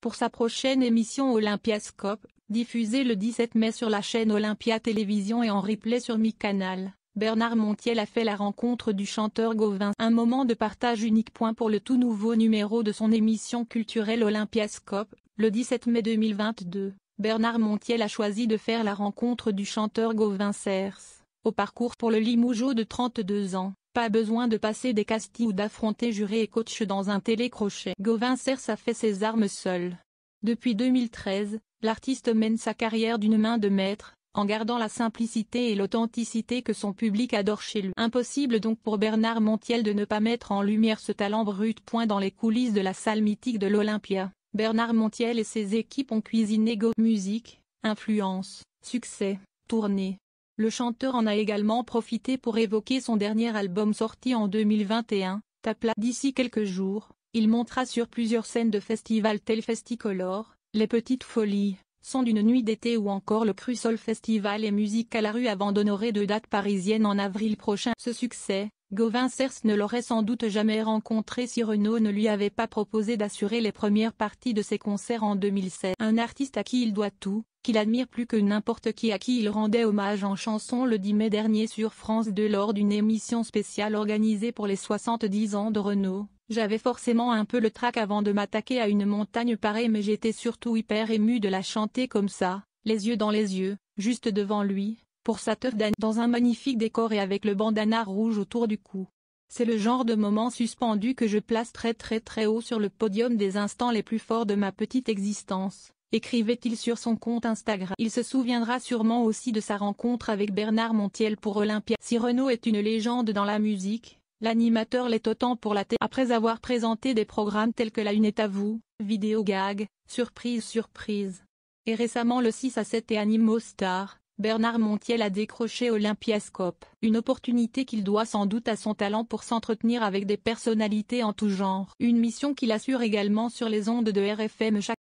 pour sa prochaine émission Olympiascope, diffusée le 17 mai sur la chaîne Olympia Télévision et en replay sur Mi-Canal. Bernard Montiel a fait la rencontre du chanteur Gauvin. Un moment de partage unique point pour le tout nouveau numéro de son émission culturelle Olympiascope, le 17 mai 2022. Bernard Montiel a choisi de faire la rencontre du chanteur Gauvin Cers, au parcours pour le Limougeau de 32 ans. Pas besoin de passer des castings ou d'affronter jurés et coachs dans un télécrochet. Gauvin Cerce a fait ses armes seul. Depuis 2013, l'artiste mène sa carrière d'une main de maître, en gardant la simplicité et l'authenticité que son public adore chez lui. Impossible donc pour Bernard Montiel de ne pas mettre en lumière ce talent brut. Point dans les coulisses de la salle mythique de l'Olympia, Bernard Montiel et ses équipes ont cuisiné Go musique, influence, succès, tournée, le chanteur en a également profité pour évoquer son dernier album sorti en 2021, Tapla. D'ici quelques jours, il montera sur plusieurs scènes de festivals tels Festicolor, Les Petites Folies, Sons d'une nuit d'été ou encore le Crusol Festival et Musique à la rue avant d'honorer deux dates parisiennes en avril prochain. Ce succès, Gauvin Cers ne l'aurait sans doute jamais rencontré si Renault ne lui avait pas proposé d'assurer les premières parties de ses concerts en 2016. Un artiste à qui il doit tout, qu'il admire plus que n'importe qui à qui il rendait hommage en chanson le 10 mai dernier sur France 2 lors d'une émission spéciale organisée pour les 70 ans de Renault. J'avais forcément un peu le trac avant de m'attaquer à une montagne pareille mais j'étais surtout hyper ému de la chanter comme ça, les yeux dans les yeux, juste devant lui, pour sa teuf dans un magnifique décor et avec le bandana rouge autour du cou. C'est le genre de moment suspendu que je place très très très haut sur le podium des instants les plus forts de ma petite existence écrivait-il sur son compte Instagram. Il se souviendra sûrement aussi de sa rencontre avec Bernard Montiel pour Olympia. Si Renaud est une légende dans la musique, l'animateur l'est autant pour la télé. Après avoir présenté des programmes tels que La Une est à vous, Vidéo Gag, Surprise Surprise, et récemment le 6 à 7 et Animo Star, Bernard Montiel a décroché Olympiascope, une opportunité qu'il doit sans doute à son talent pour s'entretenir avec des personnalités en tout genre. Une mission qu'il assure également sur les ondes de RFM chaque